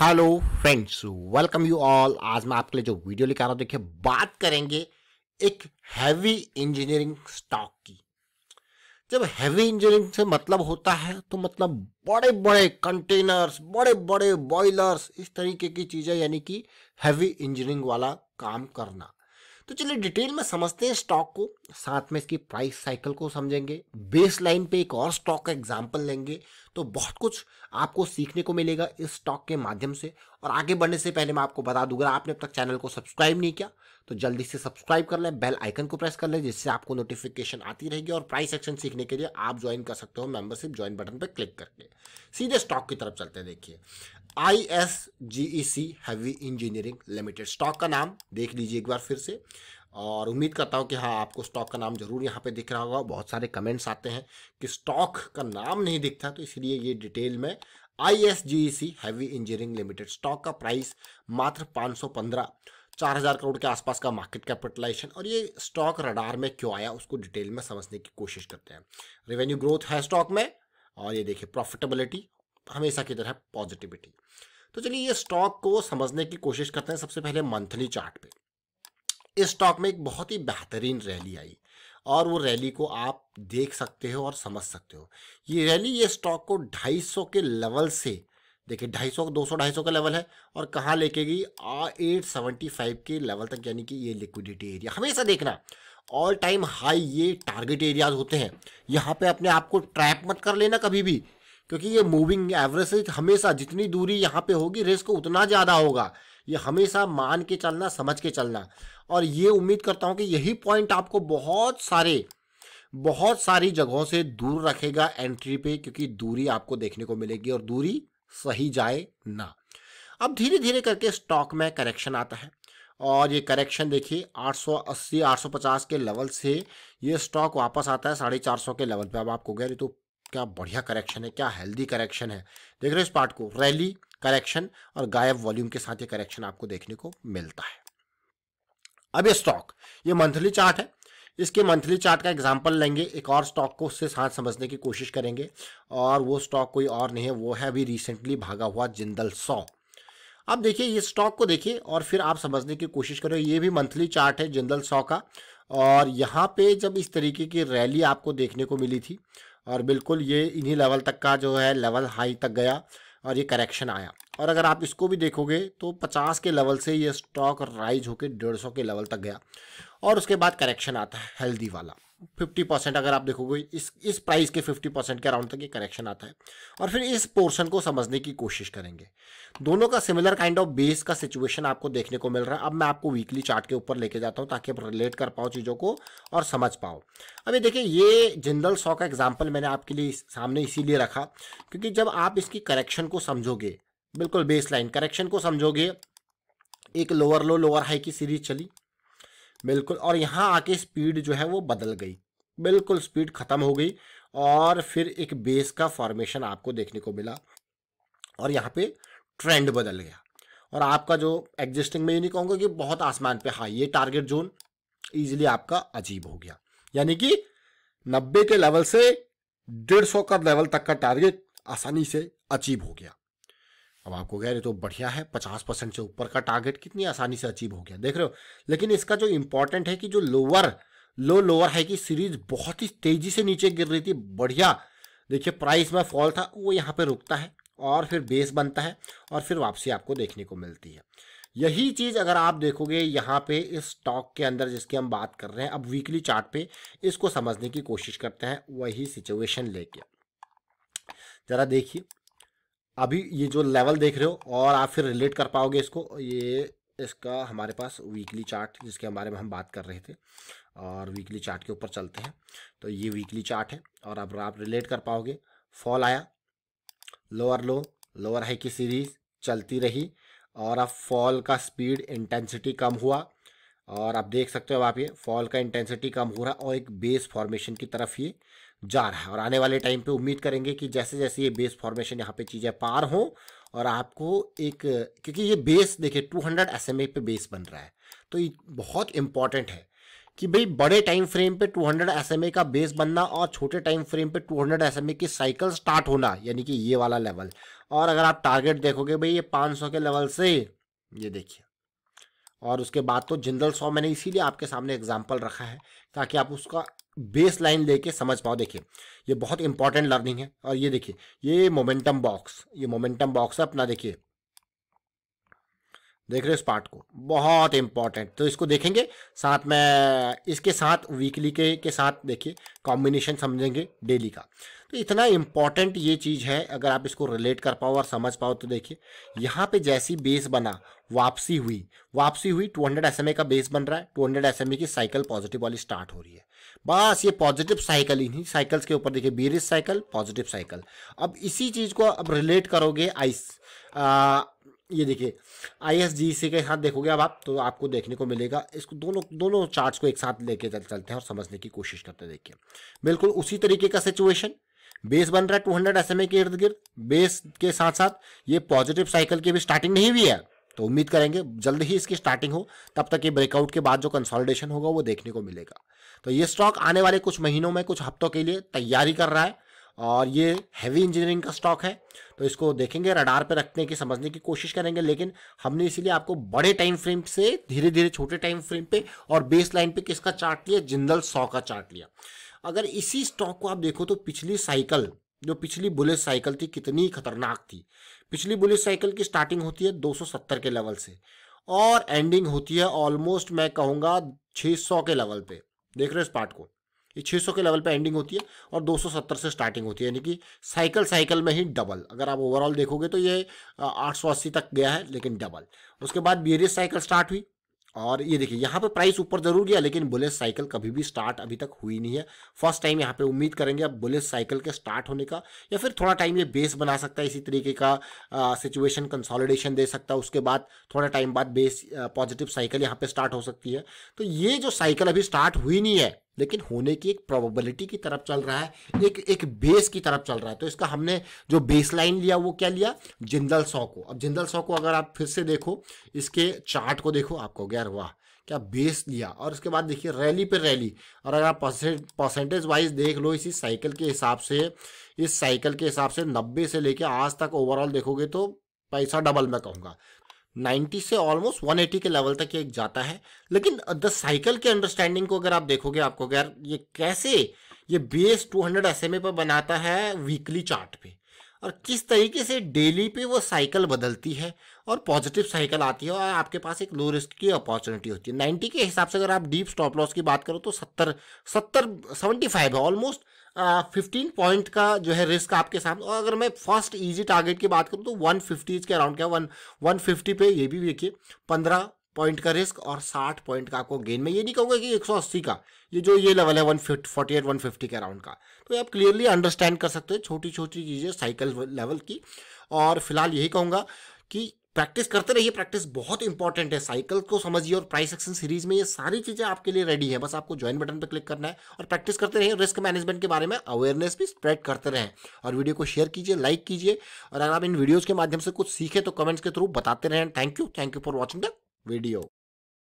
hello friends welcome you all आज मैं आपके लिए जो वीडियो लेकर आ रहा हूँ देखिए बात करेंगे एक हैवी इंजीनियरिंग स्टॉक की जब हैवी इंजीनियरिंग से मतलब होता है तो मतलब बड़े बड़े कंटेनर्स बड़े बड़े बॉयलर्स इस तरीके की चीज़ें यानी कि हैवी इंजीनियरिंग वाला काम करना तो चलिए डिटेल में समझते हैं स्टॉक को साथ में इसकी प्राइस साइकिल को समझेंगे बेस लाइन पे एक और स्टॉक का एग्जाम्पल लेंगे तो बहुत कुछ आपको सीखने को मिलेगा इस स्टॉक के माध्यम से और आगे बढ़ने से पहले मैं आपको बता दूंगा आपने अब तक चैनल को सब्सक्राइब नहीं किया तो जल्दी से सब्सक्राइब कर लें बेल आइकन को प्रेस कर लें जिससे आपको नोटिफिकेशन आती रहेगी और प्राइस एक्शन सीखने के लिए आप ज्वाइन कर सकते हो मेंबरशिप ज्वाइन बटन पर क्लिक करके सीधे स्टॉक की तरफ चलते हैं देखिए I S G E C heavy engineering limited stock का नाम देख लीजिए एक बार फिर से और उम्मीद करता हूँ कि हाँ आपको स्टॉक का नाम जरूर यहाँ पे दिख रहा होगा बहुत सारे कमेंट्स आते हैं कि स्टॉक का नाम नहीं दिखता तो इसलिए ये डिटेल में I S G E C heavy engineering limited stock का प्राइस मात्र पाँच सौ पंद्रह चार हज़ार करोड़ के आसपास का मार्केट कैपिटलाइजेशन और ये स्टॉक रडार में क्यों आया उसको डिटेल में समझने की कोशिश करते हैं रेवेन्यू ग्रोथ है स्टॉक में और ये देखिए प्रॉफिटेबिलिटी हमेशा की तरह पॉजिटिविटी तो चलिए ये स्टॉक को समझने की कोशिश करते हैं सबसे पहले मंथली चार्ट पे इस स्टॉक में एक बहुत ही बेहतरीन रैली आई और वो रैली को आप देख सकते हो और समझ सकते हो ये रैली ये स्टॉक को 250 के लेवल से देखिए 250 200 250 का लेवल है और कहाँ लेके गई एट सेवेंटी फाइव के लेवल तक यानी कि ये लिक्विडिटी एरिया हमेशा देखना ऑल टाइम हाई ये टारगेट एरियाज होते हैं यहाँ पे अपने आप को ट्रैप मत कर लेना कभी भी क्योंकि ये मूविंग एवरेज से हमेशा जितनी दूरी यहाँ पे होगी रिस्क उतना ज़्यादा होगा ये हमेशा मान के चलना समझ के चलना और ये उम्मीद करता हूँ कि यही पॉइंट आपको बहुत सारे बहुत सारी जगहों से दूर रखेगा एंट्री पे क्योंकि दूरी आपको देखने को मिलेगी और दूरी सही जाए ना अब धीरे धीरे करके स्टॉक में करेक्शन आता है और ये करेक्शन देखिए 880 850 के लेवल से ये स्टॉक वापस आता है साढ़े चार सौ के लेवल पे अब आपको कहोगे तो क्या बढ़िया करेक्शन है क्या हेल्दी करेक्शन है देख रहे हो इस पार्ट को रैली करेक्शन और गायब वॉल्यूम के साथ ये करेक्शन आपको देखने को मिलता है अब ये स्टॉक ये मंथली चार्ट है इसके मंथली चार्ट का एग्जाम्पल लेंगे एक और स्टॉक को उससे साथ समझने की कोशिश करेंगे और वो स्टॉक कोई और नहीं है वो है अभी रिसेंटली भागा हुआ जिंदल सौ अब देखिए ये स्टॉक को देखिए और फिर आप समझने की कोशिश करो ये भी मंथली चार्ट है जिंदल सौ का और यहाँ पे जब इस तरीके की रैली आपको देखने को मिली थी और बिल्कुल ये इन्हीं लेवल तक का जो है लेवल हाई तक गया और ये करेक्शन आया और अगर आप इसको भी देखोगे तो 50 के लेवल से ये स्टॉक राइज होकर डेढ़ के लेवल तक गया और उसके बाद करेक्शन आता है हेल्दी वाला फिफ्टी परसेंट अगर आप देखोगे इस इस प्राइस के फिफ्टी परसेंट के अराउंड तक ये करेक्शन आता है और फिर इस पोर्शन को समझने की कोशिश करेंगे दोनों का सिमिलर काइंड ऑफ बेस का सिचुएशन आपको देखने को मिल रहा है अब मैं आपको वीकली चार्ट के ऊपर लेके जाता हूँ ताकि आप रिलेट कर पाओ चीज़ों को और समझ पाओ अभी देखिए ये जनरल सॉ का एग्जाम्पल मैंने आपके लिए सामने इसीलिए रखा क्योंकि जब आप इसकी करेक्शन को समझोगे बिल्कुल बेस लाइन करेक्शन को समझोगे एक लोअर लो लोअर हाई की सीरीज चली बिल्कुल और यहाँ आके स्पीड जो है वो बदल गई बिल्कुल स्पीड ख़त्म हो गई और फिर एक बेस का फॉर्मेशन आपको देखने को मिला और यहाँ पे ट्रेंड बदल गया और आपका जो एग्जिस्टिंग में ये नहीं कहूँगा कि बहुत आसमान पे हाई ये टारगेट जोन ईजिली आपका अजीब हो गया यानी कि 90 के लेवल से 150 का लेवल तक का टारगेट आसानी से अचीव हो गया अब आपको कह रहे तो बढ़िया है पचास परसेंट से ऊपर का टारगेट कितनी आसानी से अचीव हो गया देख रहे हो लेकिन इसका जो इंपॉर्टेंट है कि जो लोअर लो लोअर है कि सीरीज बहुत ही तेजी से नीचे गिर रही थी बढ़िया देखिए प्राइस में फॉल था वो यहाँ पर रुकता है और फिर बेस बनता है और फिर वापसी आपको देखने को मिलती है यही चीज़ अगर आप देखोगे यहाँ पे इस स्टॉक के अंदर जिसकी हम बात कर रहे हैं अब वीकली चार्ट पे इसको समझने की कोशिश करते हैं वही सिचुएशन लेके ज़रा देखिए अभी ये जो लेवल देख रहे हो और आप फिर रिलेट कर पाओगे इसको ये इसका हमारे पास वीकली चार्ट जिसके बारे में हम बात कर रहे थे और वीकली चार्ट के ऊपर चलते हैं तो ये वीकली चार्ट है और अब आप रिलेट कर पाओगे फॉल आया लोअर लो लोअर हाई की सीरीज चलती रही और अब फॉल का स्पीड इंटेंसिटी कम हुआ और आप देख सकते हो आप ये फॉल का इंटेंसिटी कम हो रहा और एक बेस फॉर्मेशन की तरफ ये जा रहा है और आने वाले टाइम पे उम्मीद करेंगे कि जैसे जैसे ये बेस फॉर्मेशन यहाँ पे चीज़ें पार हों और आपको एक क्योंकि ये बेस देखिए 200 एसएमए पे बेस बन रहा है तो ये बहुत इंपॉर्टेंट है कि भाई बड़े टाइम फ्रेम पे 200 एसएमए का बेस बनना और छोटे टाइम फ्रेम पे 200 एसएमए की साइकिल स्टार्ट होना यानी कि ये वाला लेवल और अगर आप टारगेट देखोगे भाई ये 500 के लेवल से ये देखिए और उसके बाद तो जनरल सॉ मैंने इसीलिए आपके सामने एग्जाम्पल रखा है ताकि आप उसका बेस लाइन लेके समझ पाओ देखिए ये बहुत इंपॉर्टेंट लर्निंग है और ये देखिए ये मोमेंटम बॉक्स ये मोमेंटम बॉक्स है अपना देखिए देख रहे हो इस पार्ट को बहुत इंपॉर्टेंट तो इसको देखेंगे साथ में इसके साथ वीकली के के साथ देखिए कॉम्बिनेशन समझेंगे डेली का तो इतना इम्पॉर्टेंट ये चीज़ है अगर आप इसको रिलेट कर पाओ और समझ पाओ तो देखिए यहाँ पे जैसी बेस बना वापसी हुई वापसी हुई 200 हंड्रेड का बेस बन रहा है 200 हंड्रेड की साइकिल पॉजिटिव वाली स्टार्ट हो रही है बस ये पॉजिटिव साइकिल इन्हीं साइकिल्स के ऊपर देखिए बीरिस साइकिल पॉजिटिव साइकिल अब इसी चीज़ को अब रिलेट करोगे आइस ये देखिए आई एस जी सी के साथ देखोगे अब आप तो आपको देखने को मिलेगा इसको दोनों दोनों चार्ट्स को एक साथ लेके चल, चलते हैं और समझने की कोशिश करते हैं देखिए बिल्कुल उसी तरीके का सिचुएशन बेस बन रहा है टू हंड्रेड एस के इर्द गिर्द बेस के साथ साथ ये पॉजिटिव साइकिल की भी स्टार्टिंग नहीं हुई है तो उम्मीद करेंगे जल्द ही इसकी स्टार्टिंग हो तब तक ये ब्रेकआउट के बाद जो कंसोलिडेशन होगा वो देखने को मिलेगा तो ये स्टॉक आने वाले कुछ महीनों में कुछ हफ्तों के लिए तैयारी कर रहा है और ये हैवी इंजीनियरिंग का स्टॉक है तो इसको देखेंगे रडार पे रखने की समझने की कोशिश करेंगे लेकिन हमने इसीलिए आपको बड़े टाइम फ्रेम से धीरे धीरे छोटे टाइम फ्रेम पे और बेस लाइन पे किसका चार्ट लिया जिंदल सौ का चार्ट लिया अगर इसी स्टॉक को आप देखो तो पिछली साइकिल जो पिछली बुलेट साइकिल थी कितनी खतरनाक थी पिछली बुलेट साइकिल की स्टार्टिंग होती है 270 के लेवल से और एंडिंग होती है ऑलमोस्ट मैं कहूँगा 600 के लेवल पे देख रहे हो इस पार्ट को ये 600 के लेवल पे एंडिंग होती है और 270 से स्टार्टिंग होती है यानी कि साइकिल साइकिल में ही डबल अगर आप ओवरऑल देखोगे तो ये आठ तक गया है लेकिन डबल उसके बाद बेरियस साइकिल स्टार्ट हुई और ये देखिए यहाँ पे प्राइस ऊपर जरूर गया लेकिन बुलेस साइकिल कभी भी स्टार्ट अभी तक हुई नहीं है फर्स्ट टाइम यहाँ पे उम्मीद करेंगे अब बुलेस साइकिल के स्टार्ट होने का या फिर थोड़ा टाइम ये बेस बना सकता है इसी तरीके का सिचुएशन कंसोलिडेशन दे सकता है उसके बाद थोड़ा टाइम बाद बेस पॉजिटिव साइकिल यहाँ पर स्टार्ट हो सकती है तो ये जो साइकिल अभी स्टार्ट हुई नहीं है लेकिन होने की एक प्रोबेबिलिटी की तरफ चल रहा है एक एक बेस की तरफ चल रहा है तो इसका हमने जो बेस लाइन लिया वो क्या लिया जिंदल सौ को अब जिंदल सौ को अगर आप फिर से देखो इसके चार्ट को देखो आपको गैर हुआ क्या बेस लिया और उसके बाद देखिए रैली पर रैली और अगर आप परसेंटेज वाइज देख लो इसी साइकिल के हिसाब से इस साइकिल के हिसाब से नब्बे से लेके आज तक ओवरऑल देखोगे तो पैसा डबल मैं कहूँगा 90 से ऑलमोस्ट 180 के लेवल तक ये जाता है लेकिन द uh, साइकिल के अंडरस्टैंडिंग को अगर आप देखोगे आपको यार ये कैसे ये बेस 200 हंड्रेड एस पर बनाता है वीकली चार्ट पे और किस तरीके से डेली पे वो साइकिल बदलती है और पॉजिटिव साइकिल आती है और आपके पास एक लो रिस्क की अपॉर्चुनिटी होती है नाइन्टी के हिसाब से अगर आप डीप स्टॉप लॉस की बात करो तो सत्तर सत्तर सेवेंटी फाइव है ऑलमोस्ट फिफ्टीन पॉइंट का जो है रिस्क आपके सामने और अगर मैं फर्स्ट ईजी टारगेट की बात करूँ तो वन फिफ्टी के अराउंड क्या वन वन फिफ्टी पे ये भी देखिए पंद्रह पॉइंट का रिस्क और साठ पॉइंट का आपको गेन में ये नहीं कहूँगा कि एक सौ अस्सी का ये जो ये लेवल है one fifty forty eight one fifty के अराउंड का तो ये आप क्लियरली अंडरस्टैंड कर सकते हो छोटी छोटी चीज़ें साइकिल लेवल की और फिलहाल यही कहूँगा कि प्रैक्टिस करते रहिए प्रैक्टिस बहुत इंपॉर्टेंट है साइकिल को समझिए और प्राइस एक्शन सीरीज में ये सारी चीज़ें आपके लिए रेडी है बस आपको ज्वाइन बटन पर क्लिक करना है और प्रैक्टिस करते रहिए रिस्क मैनेजमेंट के बारे में अवेयरनेस भी स्प्रेड करते रहें और वीडियो को शेयर कीजिए लाइक कीजिए और अगर आप इन वीडियोज़ के माध्यम से कुछ सीखे तो कमेंट्स के थ्रू बताते रहें thank you thank you for watching the video